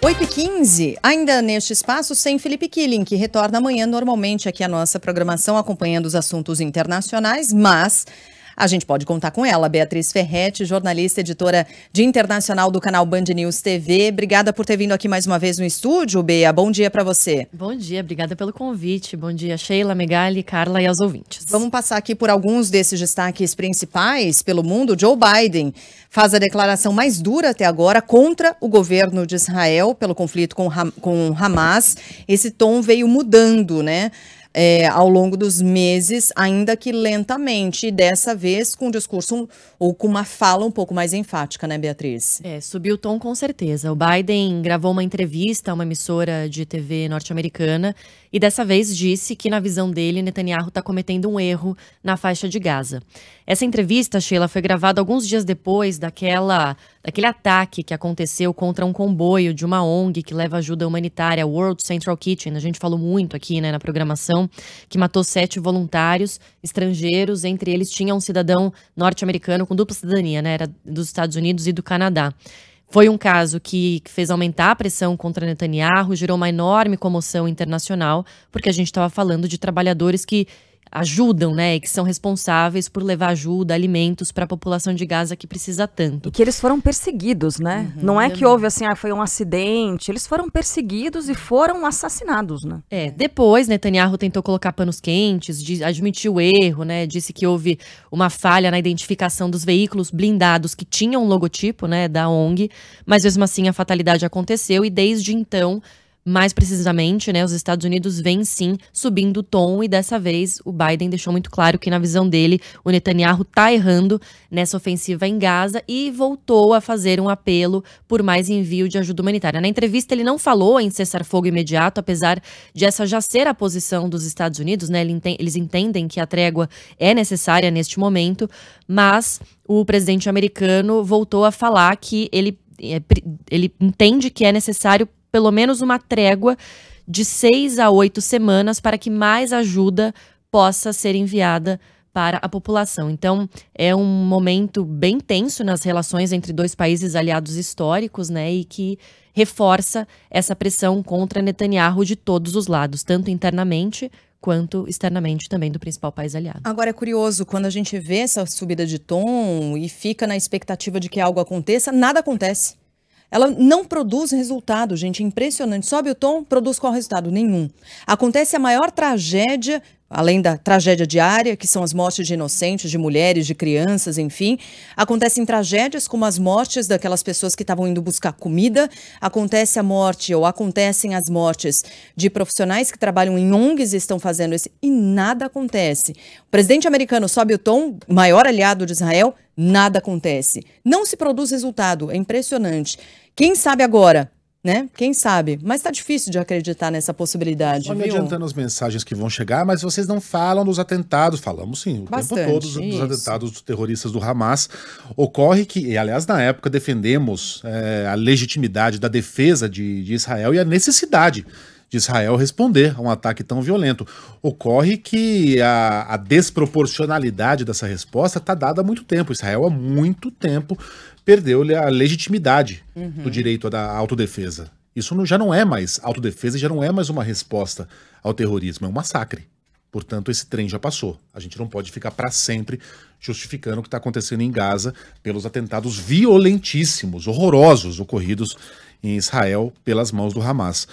8 e 15 ainda neste espaço, sem Felipe Killing, que retorna amanhã normalmente aqui à nossa programação, acompanhando os assuntos internacionais, mas a gente pode contar com ela, Beatriz Ferretti, jornalista editora de internacional do canal Band News TV. Obrigada por ter vindo aqui mais uma vez no estúdio, Bea. Bom dia para você. Bom dia, obrigada pelo convite. Bom dia, Sheila, Megali, Carla e aos ouvintes. Vamos passar aqui por alguns desses destaques principais pelo mundo. Joe Biden faz a declaração mais dura até agora contra o governo de Israel pelo conflito com, Ham com Hamas. Esse tom veio mudando, né? é, ao longo dos meses, ainda que lentamente, e dessa vez com um discurso um, ou com uma fala um pouco mais enfática, né, Beatriz? É, subiu o tom com certeza. O Biden gravou uma entrevista a uma emissora de TV norte-americana e dessa vez disse que, na visão dele, Netanyahu está cometendo um erro na faixa de Gaza. Essa entrevista, Sheila, foi gravada alguns dias depois daquela, daquele ataque que aconteceu contra um comboio de uma ONG que leva ajuda humanitária, World Central Kitchen. A gente falou muito aqui né, na programação, que matou sete voluntários estrangeiros, entre eles tinha um cidadão norte-americano com dupla cidadania, né, era dos Estados Unidos e do Canadá. Foi um caso que fez aumentar a pressão contra Netanyahu, gerou uma enorme comoção internacional, porque a gente estava falando de trabalhadores que ajudam, né, que são responsáveis por levar ajuda, alimentos para a população de Gaza que precisa tanto. E que eles foram perseguidos, né? Uhum, Não é que houve assim, ah, foi um acidente, eles foram perseguidos e foram assassinados, né? É, depois Netanyahu tentou colocar panos quentes, admitiu o erro, né, disse que houve uma falha na identificação dos veículos blindados que tinham o logotipo, né, da ONG, mas mesmo assim a fatalidade aconteceu e desde então mais precisamente, né, os Estados Unidos vêm sim subindo o tom e dessa vez o Biden deixou muito claro que na visão dele o Netanyahu está errando nessa ofensiva em Gaza e voltou a fazer um apelo por mais envio de ajuda humanitária. Na entrevista ele não falou em cessar fogo imediato, apesar de essa já ser a posição dos Estados Unidos, né? Eles entendem que a trégua é necessária neste momento, mas o presidente americano voltou a falar que ele é, ele entende que é necessário pelo menos uma trégua de seis a oito semanas para que mais ajuda possa ser enviada para a população. Então, é um momento bem tenso nas relações entre dois países aliados históricos, né, e que reforça essa pressão contra Netanyahu de todos os lados, tanto internamente quanto externamente também do principal país aliado. Agora é curioso, quando a gente vê essa subida de tom e fica na expectativa de que algo aconteça, nada acontece. Ela não produz resultado, gente, impressionante. Sobe o tom, produz qual resultado? Nenhum. Acontece a maior tragédia além da tragédia diária, que são as mortes de inocentes, de mulheres, de crianças, enfim, acontecem tragédias como as mortes daquelas pessoas que estavam indo buscar comida, acontece a morte ou acontecem as mortes de profissionais que trabalham em ONGs e estão fazendo isso e nada acontece. O presidente americano sobe o tom, maior aliado de Israel, nada acontece. Não se produz resultado, é impressionante. Quem sabe agora né? Quem sabe? Mas tá difícil de acreditar nessa possibilidade. Só me adiantando as mensagens que vão chegar, mas vocês não falam dos atentados. Falamos sim, o Bastante, tempo todo dos atentados dos terroristas do Hamas. Ocorre que, e, aliás, na época defendemos é, a legitimidade da defesa de, de Israel e a necessidade de Israel responder a um ataque tão violento. Ocorre que a, a desproporcionalidade dessa resposta está dada há muito tempo. Israel há muito tempo perdeu-lhe a legitimidade uhum. do direito à autodefesa. Isso não, já não é mais autodefesa, já não é mais uma resposta ao terrorismo, é um massacre. Portanto, esse trem já passou. A gente não pode ficar para sempre justificando o que está acontecendo em Gaza pelos atentados violentíssimos, horrorosos ocorridos em Israel pelas mãos do Hamas.